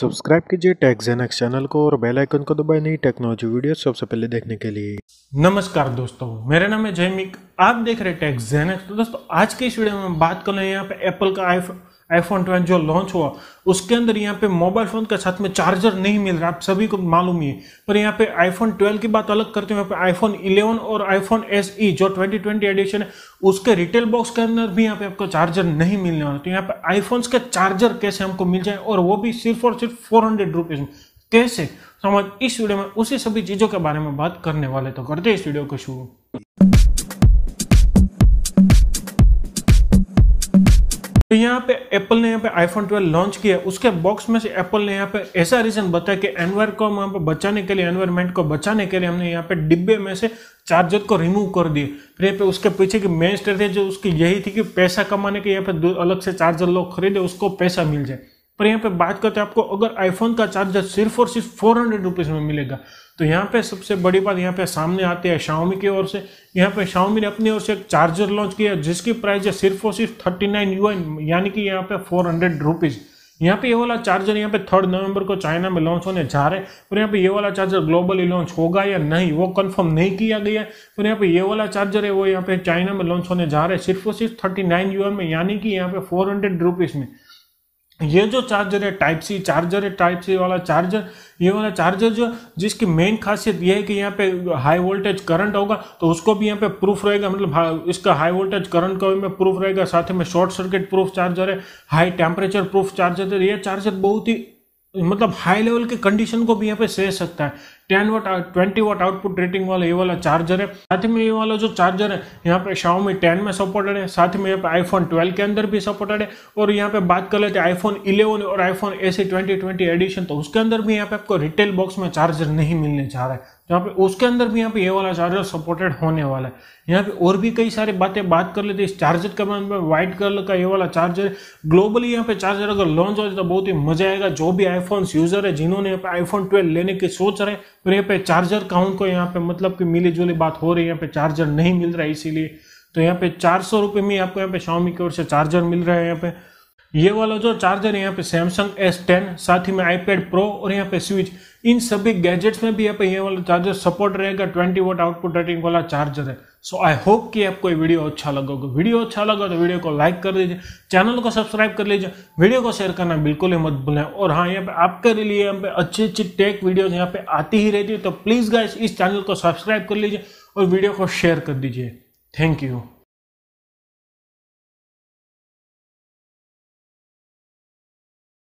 subscribe कीजिए tax Gen X channel को और बेल आइकन को दबाए नई टेक्नोलॉजी वीडियो सबसे पहले देखने के लिए नमस्कार दोस्तों मेरा नाम है जयमिक आप देख रहे हैं टेक जेनेक्स तो दोस्तों आज के इस वीडियो में बात कर रहे हैं यहाँ पे एप्पल का आईफोन आईफोन ट्वेल्व जो लॉन्च हुआ उसके अंदर यहाँ पे मोबाइल फ़ोन के साथ में चार्जर नहीं मिल रहा आप सभी को मालूम ही है पर यहाँ पे आईफोन 12 की बात अलग करते हैं यहाँ पे आईफोन 11 और आईफोन एस ई जो 2020 एडिशन है उसके रिटेल बॉक्स के अंदर भी यहाँ पे आपको चार्जर नहीं मिलने वाला तो यहाँ पे आईफोन के चार्जर कैसे हमको मिल जाए और वो भी सिर्फ और सिर्फ फोर हंड्रेड रुपीज़ में कैसे समझ तो इस वीडियो में उसी सभी चीज़ों के बारे में बात करने वाले तो करते इस वीडियो को शुरू तो यहाँ पे एप्पल ने यहाँ पे आईफोन 12 लॉन्च किया उसके बॉक्स में से एप्पल ने यहाँ पे ऐसा रीजन बताया कि एनवायर को वहाँ पे बचाने के लिए एनवायरमेंट को बचाने के लिए हमने यहाँ पे डिब्बे में से चार्जर को रिमूव कर दिए फिर यहाँ पे उसके पीछे की मेन स्ट्रेटेजी उसकी यही थी कि पैसा कमाने के यहाँ पे अलग से चार्जर लोग खरीदे उसको पैसा मिल जाए पर यहाँ पे बात करते हैं आपको अगर आईफोन का चार्जर सिर्फ और सिर्फ फोर हंड्रेड रुपीज़ में मिलेगा तो यहाँ पे सबसे बड़ी बात यहाँ पे सामने आती है शाओमी की ओर से यहाँ पे शाओमी ने अपनी ओर से एक चार्जर लॉन्च किया जिसकी प्राइस है सिर्फ और सिर्फ थर्टी नाइन यू यानी कि यहाँ पे फोर हंड्रेड रुपीज़ यहाँ पे ये वाला चार्जर यहाँ पे थर्ड नवंबर को चाइना में लॉन्च होने जा रहे हैं और यहाँ पे ये वाला चार्जर ग्लोबली लॉन्च होगा या नहीं वो कंफर्म नहीं किया गया है और यहाँ पे ये वाला चार्जर है वो यहाँ पे चाइना में लॉन्च होने जा रहे हैं सिर्फ और सिर्फ थर्टी नाइन यूएन में यानी कि यहाँ पे फोर हंड्रेड रुपीज़ में ये जो चार्जर है टाइप सी चार्जर है टाइप सी वाला चार्जर ये वाला चार्जर जो जिसकी मेन खासियत ये है कि यहाँ पे हाई वोल्टेज करंट होगा तो उसको भी यहाँ पे प्रूफ रहेगा मतलब इसका हाई वोल्टेज करंट का भी प्रूफ रहेगा साथ में शॉर्ट सर्किट प्रूफ चार्जर है हाई टेम्परेचर प्रूफ चार्जर है तो ये चार्जर बहुत ही मतलब हाई लेवल के कंडीशन को भी यहाँ पे सह सकता है ten volt twenty volt output rating वाला ये वाला चार्जर है साथ में ये वाला जो चार्जर है यहाँ पे शाओमी टेन में सपोर्टेड है साथ में यहाँ पे आईफोन ट्वेल्व के अंदर भी सपोर्टेड है और यहाँ पे बात कर लेते तो आईफोन इलेवन और iPhone SE twenty twenty edition तो उसके अंदर भी यहाँ पे आपको रिटेल बॉक्स में चार्जर नहीं मिलने जा रहा है यहाँ पे उसके अंदर भी यहाँ पे ये वाला चार्जर सपोर्टेड होने वाला है यहाँ पे और भी कई सारी बातें बात कर लेते हैं इस चार्जर के बारे में व्हाइट कलर का ये वाला चार्जर ग्लोबली यहाँ पे चार्जर अगर लॉन्च हो जाए तो बहुत ही मजा आएगा जो भी आईफोन यूजर है जिन्होंने यहाँ पे आईफोन ट्वेल्व लेने की सोच रहे पर यहाँ पे चार्जर का उनको यहाँ पे मतलब की मिली जुली बात हो रही है यहाँ पे चार्जर नहीं मिल रहा है इसीलिए तो यहाँ पे चार सौ में आपको यहाँ पे शामी की ओर से चार्जर मिल रहा है यहाँ पे ये वाला जो चार्जर यहाँ पे सैमसंग एस टेन साथ ही में आईपैड प्रो और यहाँ पे स्विच इन सभी गैजेट्स में भी यहाँ पे ये वाला चार्जर सपोर्ट रहेगा 20 वोट आउटपुट रेटिंग वाला चार्जर है सो आई होप कि आपको वीडियो अच्छा लगा होगा वीडियो अच्छा लगा तो वीडियो को लाइक कर दीजिए चैनल को सब्सक्राइब कर लीजिए वीडियो को शेयर करना बिल्कुल ही मत भूलें और हाँ यहाँ पे आपके लिए यहाँ पे अच्छी अच्छी टेक वीडियोज यहाँ पे आती ही रहती है तो प्लीज़ गाइज इस चैनल को सब्सक्राइब कर लीजिए और वीडियो को शेयर कर दीजिए थैंक यू